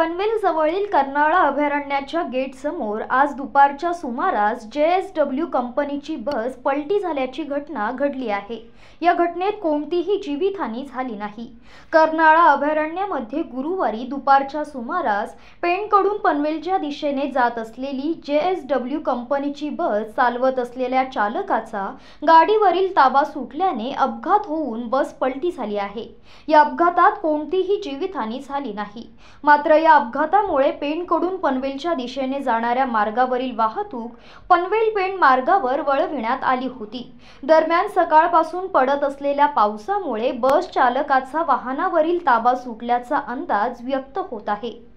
पनवेलजवळील कर्नाळा अभयारण्याच्या गेटसमोर आज दुपारच्या सुमारास जे एस डब्ल्यू कंपनीची बस पलटी झाल्याची घटना घडली आहे या घटनेत कोणतीही जीवितहानी झाली नाही कर्नाळा अभयारण्यामध्ये गुरुवारी दुपारच्या सुमारास पेणकडून पनवेलच्या दिशेने जात असलेली जे एस डब्ल्यू कंपनीची बस चालवत असलेल्या चालकाचा गाडीवरील ताबा सुटल्याने अपघात होऊन बस पलटी झाली आहे या अपघातात कोणतीही जीवितहानी झाली नाही मात्र या या अपघातामुळे पेणकडून पनवेलच्या दिशेने जाणाऱ्या मार्गावरील वाहतूक पनवेल पेण मार्गावर वळविण्यात आली होती दरम्यान सकाळपासून पडत असलेल्या पावसामुळे बस चालकाचा वाहनावरील ताबा सुटल्याचा अंदाज व्यक्त होत आहे